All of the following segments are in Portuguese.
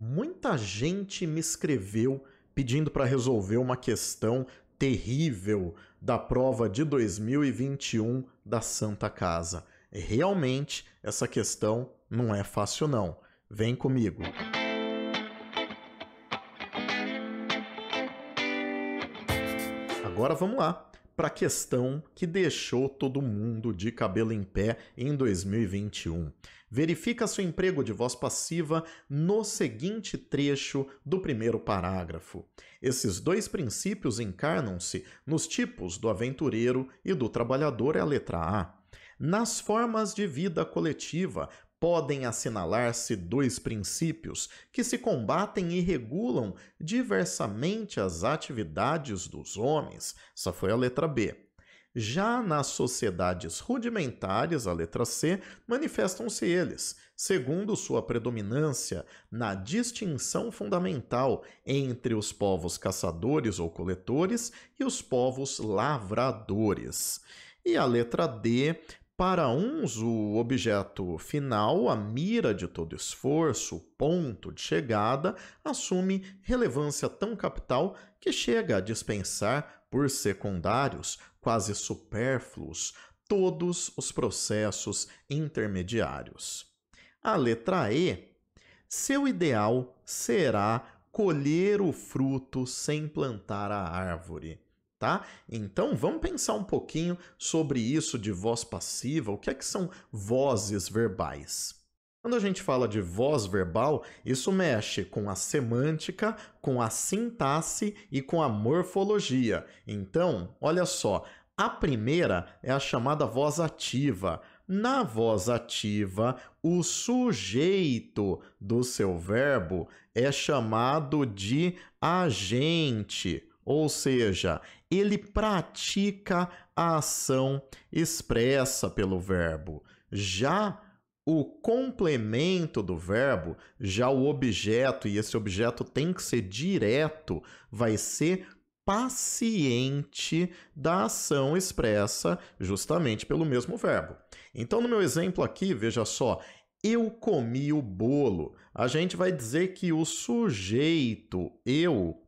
Muita gente me escreveu pedindo para resolver uma questão terrível da prova de 2021 da Santa Casa. Realmente, essa questão não é fácil não. Vem comigo. Agora vamos lá para a questão que deixou todo mundo de cabelo em pé em 2021. Verifica seu emprego de voz passiva no seguinte trecho do primeiro parágrafo. Esses dois princípios encarnam-se nos tipos do aventureiro e do trabalhador é a letra A nas formas de vida coletiva, podem assinalar-se dois princípios que se combatem e regulam diversamente as atividades dos homens. Essa foi a letra B. Já nas sociedades rudimentares, a letra C, manifestam-se eles, segundo sua predominância na distinção fundamental entre os povos caçadores ou coletores e os povos lavradores. E a letra D para uns, o objeto final, a mira de todo esforço, o ponto de chegada, assume relevância tão capital que chega a dispensar por secundários, quase supérfluos, todos os processos intermediários. A letra E, seu ideal será colher o fruto sem plantar a árvore tá? Então vamos pensar um pouquinho sobre isso de voz passiva, o que é que são vozes verbais? Quando a gente fala de voz verbal, isso mexe com a semântica, com a sintaxe e com a morfologia. Então, olha só, a primeira é a chamada voz ativa. Na voz ativa, o sujeito do seu verbo é chamado de agente ou seja, ele pratica a ação expressa pelo verbo. Já o complemento do verbo, já o objeto, e esse objeto tem que ser direto, vai ser paciente da ação expressa justamente pelo mesmo verbo. Então, no meu exemplo aqui, veja só, eu comi o bolo. A gente vai dizer que o sujeito, eu,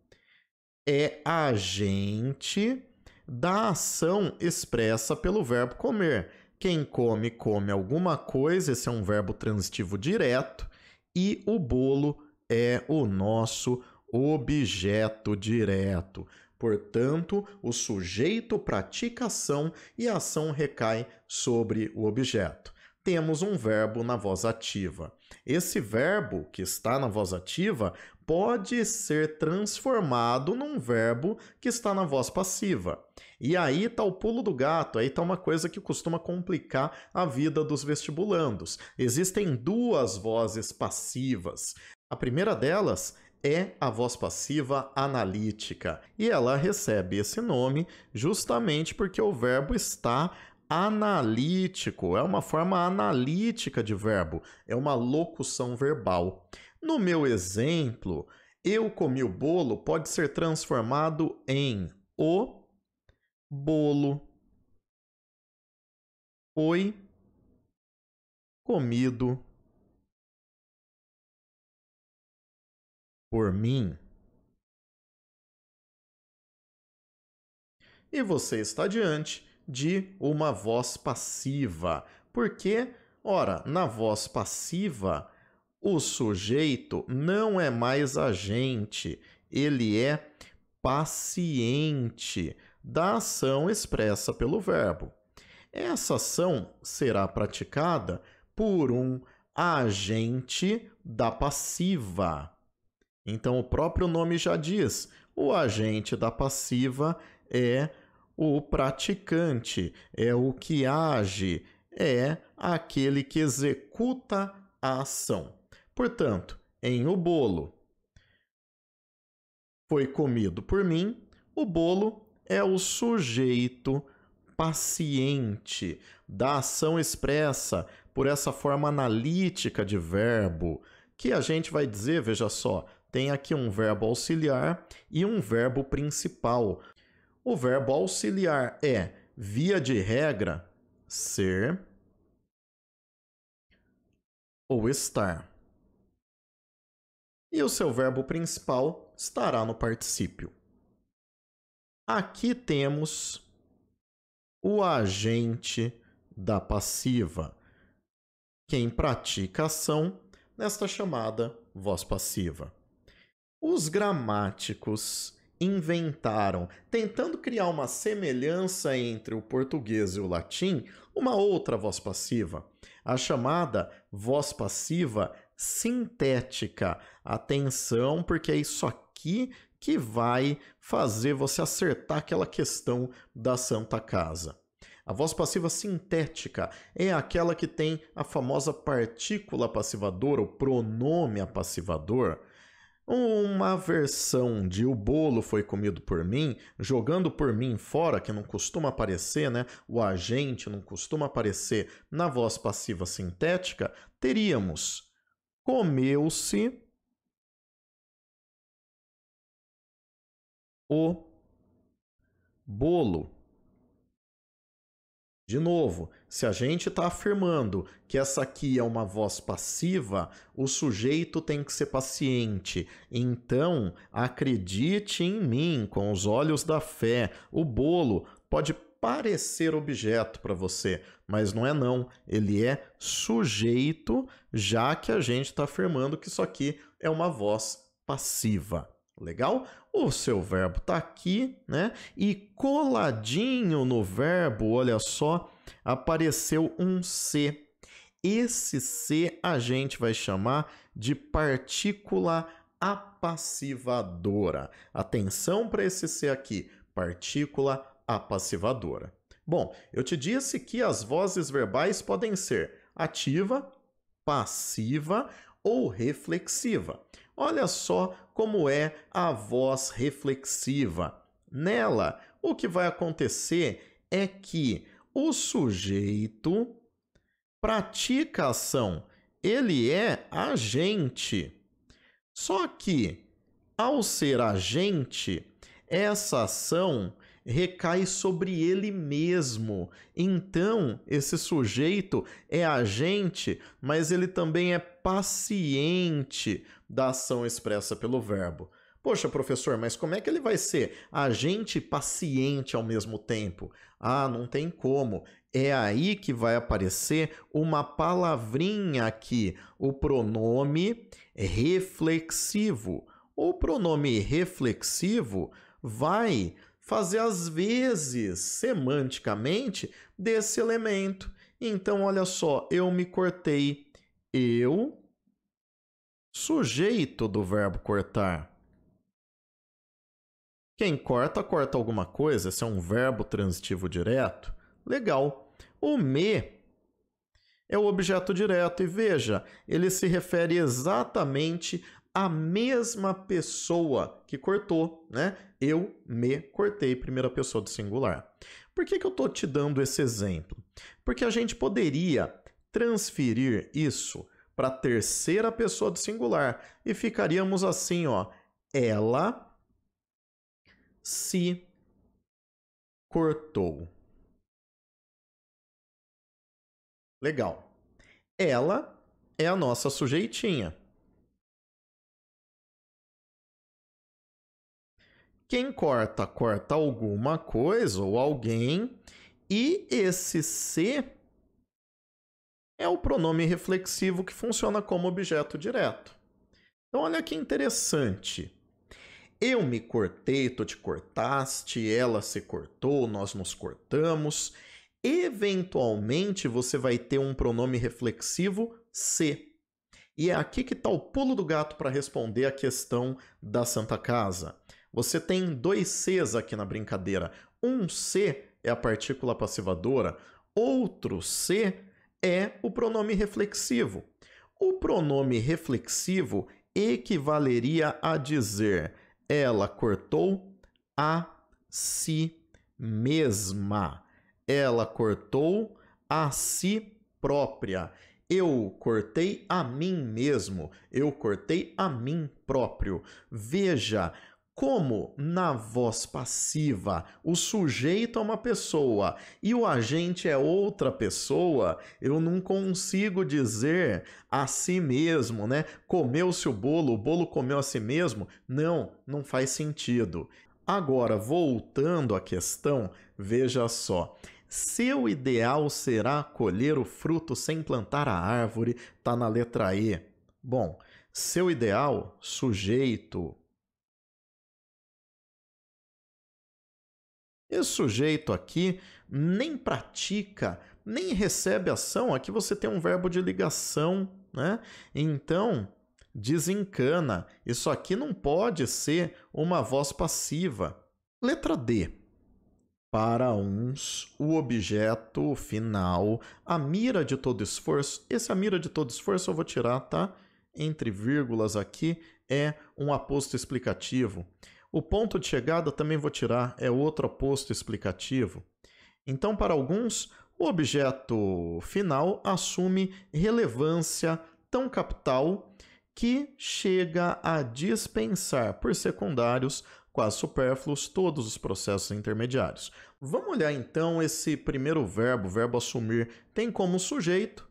é agente da ação expressa pelo verbo comer. Quem come, come alguma coisa, esse é um verbo transitivo direto, e o bolo é o nosso objeto direto. Portanto, o sujeito pratica ação e a ação recai sobre o objeto temos um verbo na voz ativa. Esse verbo que está na voz ativa pode ser transformado num verbo que está na voz passiva. E aí está o pulo do gato, aí está uma coisa que costuma complicar a vida dos vestibulandos. Existem duas vozes passivas. A primeira delas é a voz passiva analítica e ela recebe esse nome justamente porque o verbo está analítico, é uma forma analítica de verbo, é uma locução verbal. No meu exemplo, eu comi o bolo pode ser transformado em o bolo. Foi comido por mim. E você está diante de uma voz passiva. Porque, ora, na voz passiva, o sujeito não é mais agente, ele é paciente da ação expressa pelo verbo. Essa ação será praticada por um agente da passiva. Então, o próprio nome já diz: o agente da passiva é o praticante é o que age, é aquele que executa a ação. Portanto, em o bolo foi comido por mim, o bolo é o sujeito paciente da ação expressa por essa forma analítica de verbo, que a gente vai dizer, veja só, tem aqui um verbo auxiliar e um verbo principal. O verbo auxiliar é, via de regra, ser ou estar. E o seu verbo principal estará no particípio. Aqui temos o agente da passiva, quem pratica ação nesta chamada voz passiva. Os gramáticos inventaram, tentando criar uma semelhança entre o português e o latim, uma outra voz passiva, a chamada voz passiva sintética. Atenção, porque é isso aqui que vai fazer você acertar aquela questão da Santa Casa. A voz passiva sintética é aquela que tem a famosa partícula passivadora, o pronome passivador uma versão de o bolo foi comido por mim, jogando por mim fora, que não costuma aparecer, né? O agente não costuma aparecer na voz passiva sintética, teríamos comeu-se o bolo. De novo, se a gente está afirmando que essa aqui é uma voz passiva, o sujeito tem que ser paciente. Então, acredite em mim com os olhos da fé. O bolo pode parecer objeto para você, mas não é não. Ele é sujeito, já que a gente está afirmando que isso aqui é uma voz passiva. Legal? O seu verbo está aqui, né? E coladinho no verbo, olha só, apareceu um C. Esse C a gente vai chamar de partícula apassivadora. Atenção para esse C aqui, partícula apassivadora. Bom, eu te disse que as vozes verbais podem ser ativa, passiva ou reflexiva. Olha só como é a voz reflexiva. Nela, o que vai acontecer é que o sujeito pratica ação, ele é agente. Só que, ao ser agente, essa ação recai sobre ele mesmo. Então, esse sujeito é agente, mas ele também é paciente da ação expressa pelo verbo. Poxa, professor, mas como é que ele vai ser agente e paciente ao mesmo tempo? Ah, não tem como. É aí que vai aparecer uma palavrinha aqui, o pronome reflexivo. O pronome reflexivo vai fazer as vezes semanticamente desse elemento. Então, olha só, eu me cortei eu Sujeito do verbo cortar. Quem corta, corta alguma coisa. Esse é um verbo transitivo direto, legal. O me é o objeto direto. E veja, ele se refere exatamente à mesma pessoa que cortou, né? Eu me cortei, primeira pessoa do singular. Por que, que eu estou te dando esse exemplo? Porque a gente poderia transferir isso para a terceira pessoa do singular e ficaríamos assim, ó, ela se cortou. Legal. Ela é a nossa sujeitinha. Quem corta, corta alguma coisa ou alguém, e esse se é o pronome reflexivo que funciona como objeto direto. Então, olha que interessante. Eu me cortei, tu te cortaste, ela se cortou, nós nos cortamos. Eventualmente, você vai ter um pronome reflexivo se. E é aqui que está o pulo do gato para responder a questão da Santa Casa. Você tem dois Cs aqui na brincadeira. Um C é a partícula passivadora, outro C é o pronome reflexivo. O pronome reflexivo equivaleria a dizer ela cortou a si mesma. Ela cortou a si própria. Eu cortei a mim mesmo. Eu cortei a mim próprio. Veja, como na voz passiva o sujeito é uma pessoa e o agente é outra pessoa, eu não consigo dizer a si mesmo, né? Comeu-se o bolo, o bolo comeu a si mesmo. Não, não faz sentido. Agora, voltando à questão, veja só. Seu ideal será colher o fruto sem plantar a árvore, tá na letra E. Bom, seu ideal, sujeito, Esse sujeito aqui nem pratica, nem recebe ação. Aqui você tem um verbo de ligação, né? Então, desencana. Isso aqui não pode ser uma voz passiva. Letra D. Para uns, o objeto final, a mira de todo esforço, esse a mira de todo esforço eu vou tirar, tá? Entre vírgulas aqui é um aposto explicativo. O ponto de chegada também vou tirar, é outro aposto explicativo. Então, para alguns, o objeto final assume relevância tão capital que chega a dispensar por secundários, quase supérfluos, todos os processos intermediários. Vamos olhar então esse primeiro verbo, verbo assumir, tem como sujeito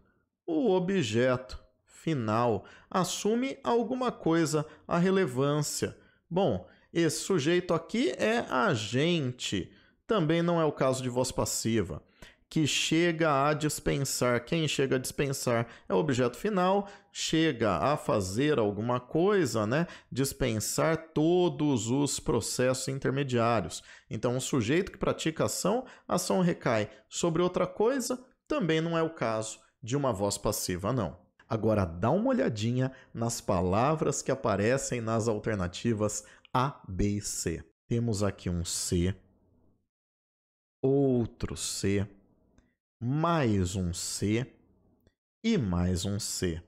o objeto final. Assume alguma coisa, a relevância. Bom, esse sujeito aqui é a gente. Também não é o caso de voz passiva, que chega a dispensar. Quem chega a dispensar é o objeto final, chega a fazer alguma coisa, né? Dispensar todos os processos intermediários. Então, o sujeito que pratica ação, a ação recai sobre outra coisa, também não é o caso de uma voz passiva, não. Agora dá uma olhadinha nas palavras que aparecem nas alternativas a, B e C. Temos aqui um C, outro C, mais um C e mais um C.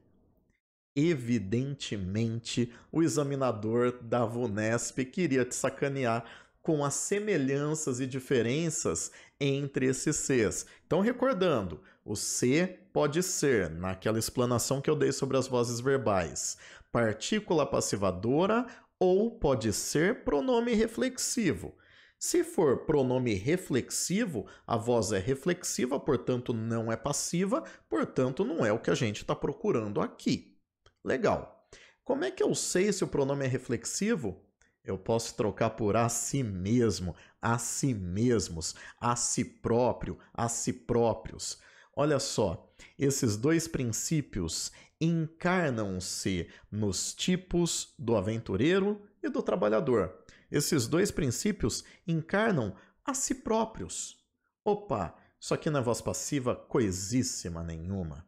Evidentemente, o examinador da VUNESP queria te sacanear com as semelhanças e diferenças entre esses Cs. Então, recordando, o C pode ser, naquela explanação que eu dei sobre as vozes verbais, partícula passivadora ou pode ser pronome reflexivo. Se for pronome reflexivo, a voz é reflexiva, portanto não é passiva, portanto não é o que a gente está procurando aqui. Legal. Como é que eu sei se o pronome é reflexivo? Eu posso trocar por a si mesmo, a si mesmos, a si próprio, a si próprios. Olha só, esses dois princípios encarnam-se nos tipos do aventureiro e do trabalhador. Esses dois princípios encarnam a si próprios. Opa, isso aqui não é voz passiva coisíssima nenhuma.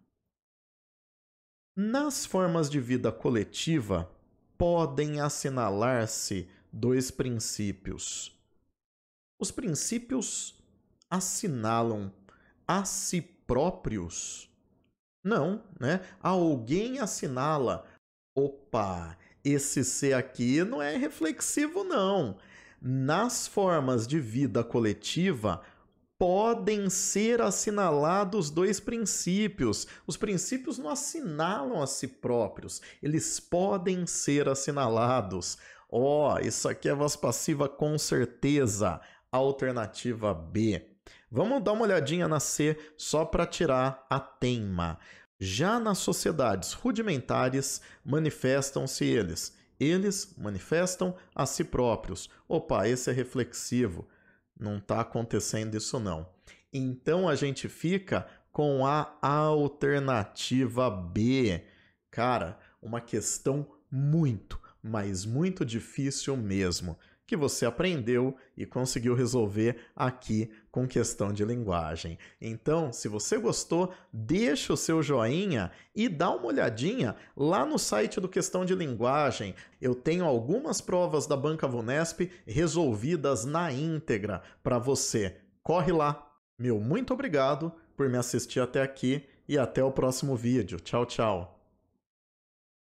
Nas formas de vida coletiva, podem assinalar-se dois princípios. Os princípios assinalam a si próprios? Não, né? Alguém assinala. Opa, esse ser aqui não é reflexivo, não. Nas formas de vida coletiva, podem ser assinalados dois princípios. Os princípios não assinalam a si próprios, eles podem ser assinalados. Ó, oh, isso aqui é voz passiva com certeza. Alternativa B. Vamos dar uma olhadinha na C só para tirar a teima. Já nas sociedades rudimentares, manifestam-se eles. Eles manifestam a si próprios. Opa, esse é reflexivo. Não está acontecendo isso não. Então a gente fica com a alternativa B. Cara, uma questão muito, mas muito difícil mesmo que você aprendeu e conseguiu resolver aqui com questão de linguagem. Então, se você gostou, deixa o seu joinha e dá uma olhadinha lá no site do Questão de Linguagem. Eu tenho algumas provas da Banca Vunesp resolvidas na íntegra para você. Corre lá. Meu muito obrigado por me assistir até aqui e até o próximo vídeo. Tchau, tchau.